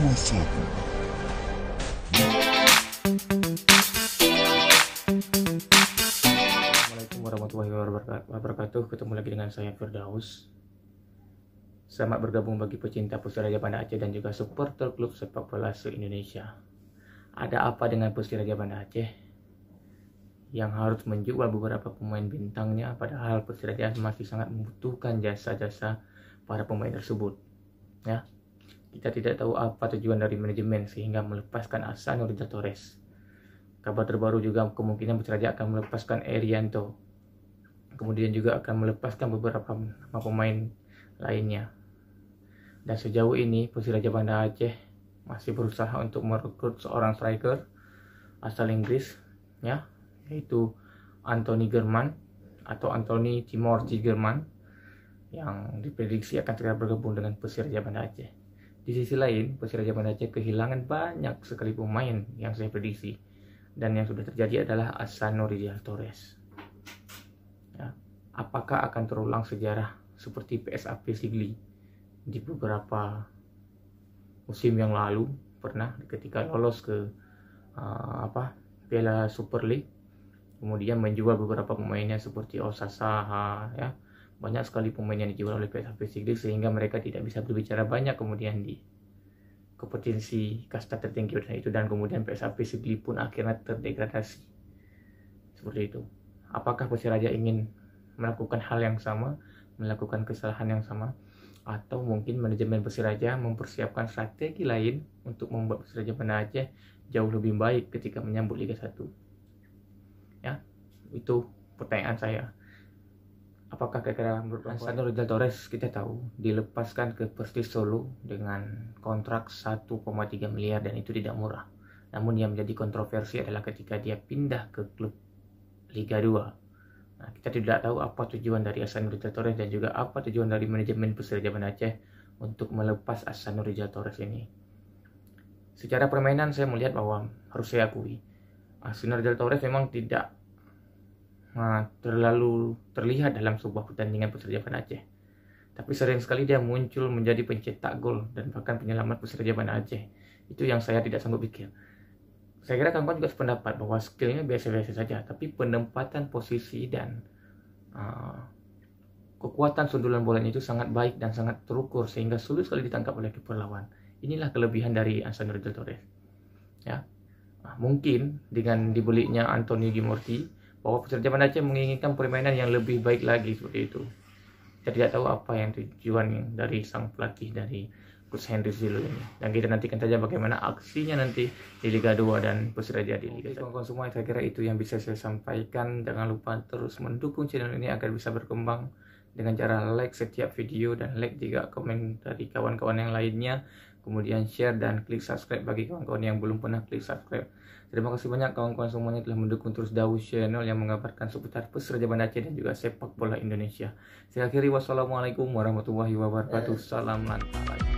Assalamualaikum warahmatullahi wabarakatuh. Ketemu lagi dengan saya Firdaus. Selamat bergabung bagi pecinta Persiraja Banda Aceh dan juga supporter klub sepak bola se-Indonesia. Ada apa dengan Persiraja Banda Aceh? Yang harus menjual beberapa pemain bintangnya padahal Persiraja masih sangat membutuhkan jasa-jasa para pemain tersebut. Ya, kita tidak tahu apa tujuan dari manajemen sehingga melepaskan asal Norita Torres. Kabar terbaru juga kemungkinan Persiraja akan melepaskan Erianto. Kemudian juga akan melepaskan beberapa pemain lainnya. Dan sejauh ini Persiraja Banda Aceh masih berusaha untuk merekrut seorang striker asal Inggris ya, yaitu Anthony German atau Anthony Timor German yang diprediksi akan segera bergabung dengan Persiraja Banda Aceh. Di sisi lain, Persiraja Banda Aceh kehilangan banyak sekali pemain yang saya prediksi dan yang sudah terjadi adalah Asano Rizal Torres. Ya, apakah akan terulang sejarah seperti PSAP Sigli di beberapa musim yang lalu pernah ketika lolos ke uh, apa Piala Super League kemudian menjual beberapa pemainnya seperti Osasaha ya banyak sekali pemain yang dijual oleh PSV Basic sehingga mereka tidak bisa berbicara banyak kemudian di kompetensi kasta tertinggi dan itu dan kemudian PSV Basic pun akhirnya terdegradasi seperti itu apakah Persiraja ingin melakukan hal yang sama melakukan kesalahan yang sama atau mungkin manajemen Persiraja mempersiapkan strategi lain untuk membuat Persiraja Banda Aceh jauh lebih baik ketika menyambut Liga 1 ya itu pertanyaan saya apakah kira-kira menurut Alessandro Torres kita tahu dilepaskan ke Persis Solo dengan kontrak 1,3 miliar dan itu tidak murah. Namun yang menjadi kontroversi adalah ketika dia pindah ke klub Liga 2. Nah, kita tidak tahu apa tujuan dari Alessandro Del Torres dan juga apa tujuan dari manajemen Persija Jaman Aceh untuk melepas Alessandro Del Torres ini. Secara permainan saya melihat bahwa harus saya akui Alessandro Del Torres memang tidak Nah, terlalu terlihat dalam sebuah pertandingan Persija Aceh. Tapi sering sekali dia muncul menjadi pencetak gol dan bahkan penyelamat Persija Aceh. Itu yang saya tidak sanggup pikir. Saya kira kawan juga sependapat bahwa skillnya biasa-biasa saja, tapi penempatan posisi dan uh, kekuatan sundulan bolanya itu sangat baik dan sangat terukur sehingga sulit sekali ditangkap oleh kiper lawan. Inilah kelebihan dari Ansanur Del Torres. Ya. Nah, mungkin dengan dibeliknya Antonio Gimorti bahwa peserta Aceh menginginkan permainan yang lebih baik lagi seperti itu. Saya tidak tahu apa yang tujuan dari sang pelatih dari Coach Henry Zilu ini. Dan kita nantikan saja bagaimana aksinya nanti di Liga 2 dan Persiraja di Liga 1. Oke, semua saya kira itu yang bisa saya sampaikan. Jangan lupa terus mendukung channel ini agar bisa berkembang dengan cara like setiap video dan like juga komen dari kawan-kawan yang lainnya kemudian share dan klik subscribe bagi kawan-kawan yang belum pernah klik subscribe. Terima kasih banyak kawan-kawan semuanya telah mendukung terus Dawu Channel yang mengabarkan seputar peserta Banda Aceh dan juga sepak bola Indonesia. Saya akhiri wassalamualaikum warahmatullahi wabarakatuh. Salam lantai.